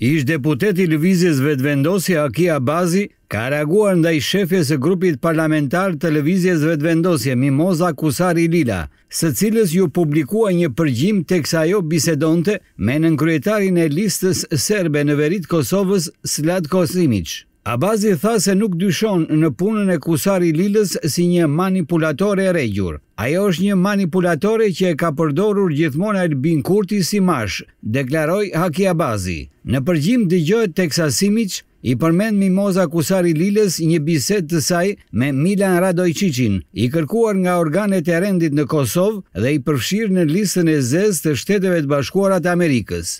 ish deputeti Lëvizjes Vetëvendosje Aki Abazi ka reaguar nda i shefje së grupit parlamentar të Lëvizjes Vetëvendosje Mimoza Kusari Lila, së cilës ju publikua një përgjim të kësa jo bisedonte me nënkryetarin e listës serbe në verit Kosovës Slat Kosimic. Abazi tha se nuk dyshon në punën e Kusari Lilës si një manipulatore e regjur. Ajo është një manipulatore që e ka përdorur gjithmonë Albin Kurti si mash, deklaroj Haki Abazi. Në përgjim dhe gjëtë Teksasimic, i përmend Mimoza Kusari Lilës një biset të saj me Milan Radojqicin, i kërkuar nga organet e rendit në Kosovë dhe i përfshirë në listën e zezë të shteteve të bashkuarat Amerikës.